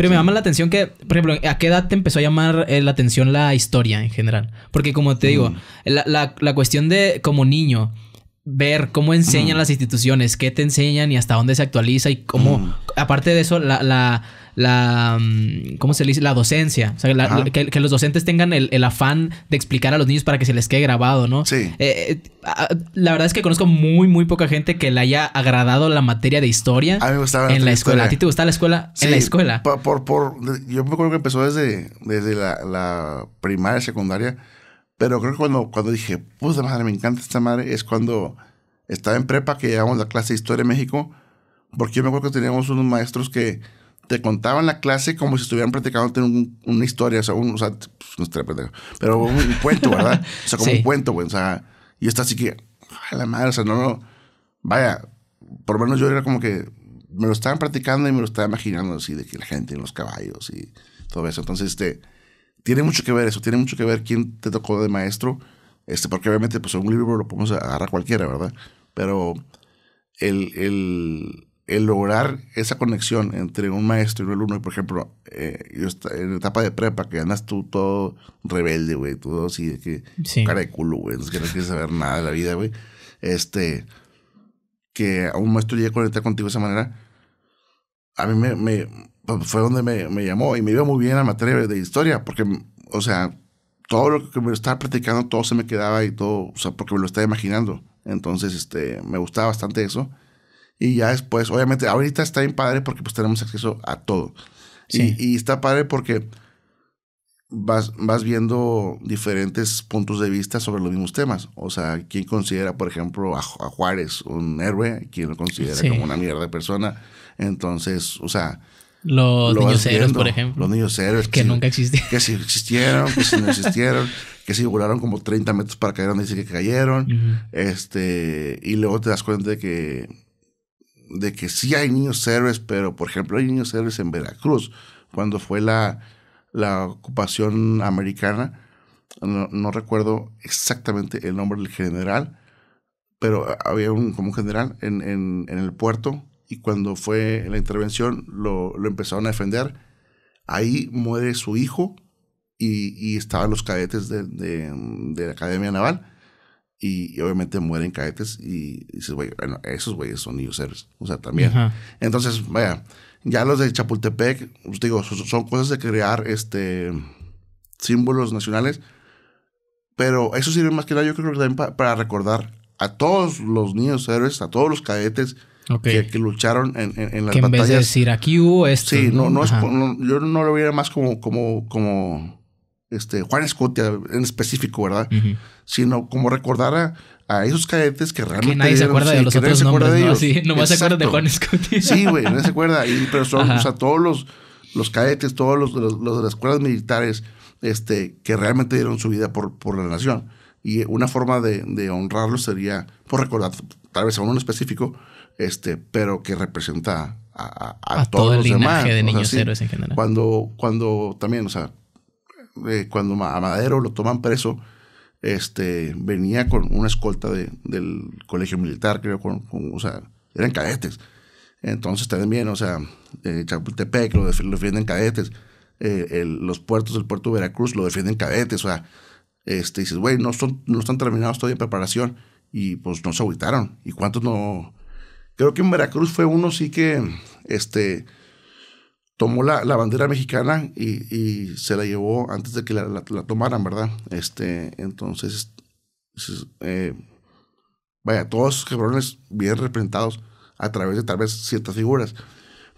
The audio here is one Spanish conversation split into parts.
Pero me llama la atención que, por ejemplo, ¿a qué edad te empezó a llamar eh, la atención la historia en general? Porque como te digo, mm. la, cuestión de como niño, ver cómo enseñan mm. las instituciones, qué te enseñan y hasta dónde se actualiza y cómo, mm. aparte de eso, la la mm, ¿cómo se le dice? La docencia. O sea, que, los docentes tengan el, afán de explicar a los niños para que se les quede grabado, ¿no? Sí. Eh, eh, la verdad es que conozco muy, muy poca gente que le haya agradado la materia de historia. A mí me gustaba En la escuela. ¿A ti te gustaba la escuela? en la escuela. Por, por, yo me acuerdo que empezó desde, desde la, primaria, secundaria. Pero creo que cuando, cuando dije, puta madre, me encanta esta madre, es cuando estaba en prepa que llevamos la clase de Historia de México. Porque yo me acuerdo que teníamos unos maestros que te contaban la clase como si estuvieran practicando un, una historia, o sea, un, o sea pues, no pero un, cuento, ¿verdad? O sea, como un cuento, güey. O sea, y está así que, a la madre, o sea, no, no, vaya, por lo menos yo era como que me lo estaban practicando y me lo estaba imaginando así, de que la gente, en los caballos y todo eso. Entonces, este, tiene mucho que ver eso, tiene mucho que ver quién te tocó de maestro, este, porque obviamente, pues un libro lo podemos agarrar cualquiera, ¿verdad? Pero el, el el lograr esa conexión entre un maestro y un alumno, y por ejemplo, eh, yo en la etapa de prepa, que andas tú todo rebelde, güey, todo así de que cara de culo, güey, que no quieres saber nada de la vida, güey. Este, que a un maestro llegue a conectar contigo de esa manera, a mí me, pues, fue donde me, llamó y me iba muy bien a materia de historia, porque, o sea, todo lo que me estaba platicando, todo se me quedaba y todo, o sea, porque me lo estaba imaginando. Entonces, este, me gustaba bastante eso. Y ya después, obviamente, ahorita está bien padre porque pues tenemos acceso a todo. Sí. Y, está padre porque vas, vas viendo diferentes puntos de vista sobre los mismos temas. O sea, quién considera, por ejemplo, a, Juárez un héroe, quién lo considera como una mierda de persona. Entonces, o sea, los niños héroes, por ejemplo. Los niños héroes. Que, nunca existieron. Que sí existieron, que sí no existieron, que sí volaron como 30 metros para caer donde dice que cayeron. Este. Y luego te das cuenta de que de que sí hay niños héroes, pero por ejemplo hay niños héroes en Veracruz, cuando fue la, la ocupación americana, no, recuerdo exactamente el nombre del general, pero había un, como general en, en, el puerto y cuando fue la intervención lo, empezaron a defender. Ahí muere su hijo y, y estaban los cadetes de, de, de la Academia Naval y, obviamente mueren caetes y, dices, güey, bueno, esos güeyes son héroes. o sea, también. Entonces, vaya, ya los de Chapultepec, os pues, digo, son, cosas de crear este símbolos nacionales, pero eso sirve más que nada, yo creo que también para recordar a todos los niños héroes, a todos los cadetes, Que, lucharon en, en, en las que en vez de decir aquí hubo esto. Sí, no, no, yo no lo veía más como, como, como este, Juan Escotia en específico, ¿verdad? Sino como recordar a, esos cadetes que realmente... Que nadie se acuerda de los otros nombres, ¿no? Sí, se acuerda de Juan Escotia. Sí, güey, nadie se acuerda. pero son, o sea, todos los, los cadetes, todos los, de las escuelas militares este, que realmente dieron su vida por, la nación. Y una forma de, honrarlos sería, por recordar tal vez a uno en específico, este, pero que representa a, a, a, a todos el los linaje de niños héroes en general. Cuando, cuando también, o sea, eh, cuando a Madero lo toman preso, este, venía con una escolta del colegio militar, creo, con, o sea, eran cadetes. Entonces también, o sea, eh, Chapultepec lo, defienden cadetes, eh, los puertos del puerto de Veracruz lo defienden cadetes, o sea, este, dices, güey, no, están terminados todavía en preparación y pues no se agüitaron. ¿Y cuántos no? Creo que en Veracruz fue uno sí que, este, tomó la, bandera mexicana y, se la llevó antes de que la, tomaran, ¿verdad? Este, entonces, eh, vaya, todos cabrones bien representados a través de tal vez ciertas figuras.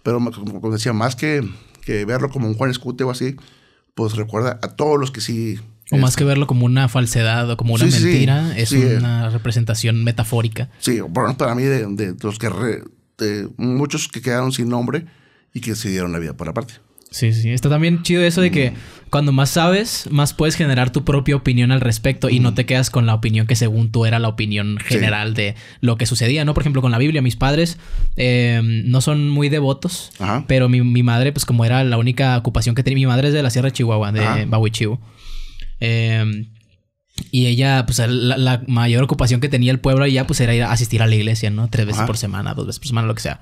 Pero como decía, más que, que verlo como un Juan Escute o así, pues recuerda a todos los que sí o más este, que verlo como una falsedad o como una mentira, es eh. una representación metafórica. Sí, para mí de, los que de muchos que quedaron sin nombre, y que se dieron la vida por aparte. Sí, sí. Está también chido eso de que mm. cuando más sabes, más puedes generar tu propia opinión al respecto y no mm. te quedas con la opinión que según tú era la opinión general de lo que sucedía, ¿no? Por ejemplo, con la Biblia, mis padres em, no son muy devotos, pero mi, madre, pues como era la única ocupación que tenía, mi madre es de la Sierra de Chihuahua, de Bahuichivo. Eh, em, y ella, pues la, mayor ocupación que tenía el pueblo allá, pues era ir a asistir a la iglesia, ¿no? Tres veces por semana, dos veces por semana, lo que sea.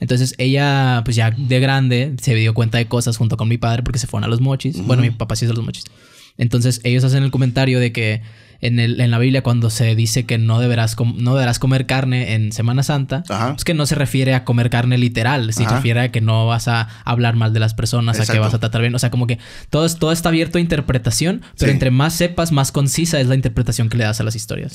Entonces ella, pues ya de grande, se dio cuenta de cosas junto con mi padre porque se fueron a los mochis. Bueno, mi papá sí es a los mochis. Entonces ellos hacen el comentario de que en, el, en la Biblia cuando se dice que no deberás, no deberás comer carne en Semana Santa, es que no se refiere a comer carne literal, se refiere a que no vas a hablar mal de las personas, a que vas a tratar bien, o sea, como que todo, todo está abierto a interpretación, pero entre más sepas, más concisa es la interpretación que le das a las historias.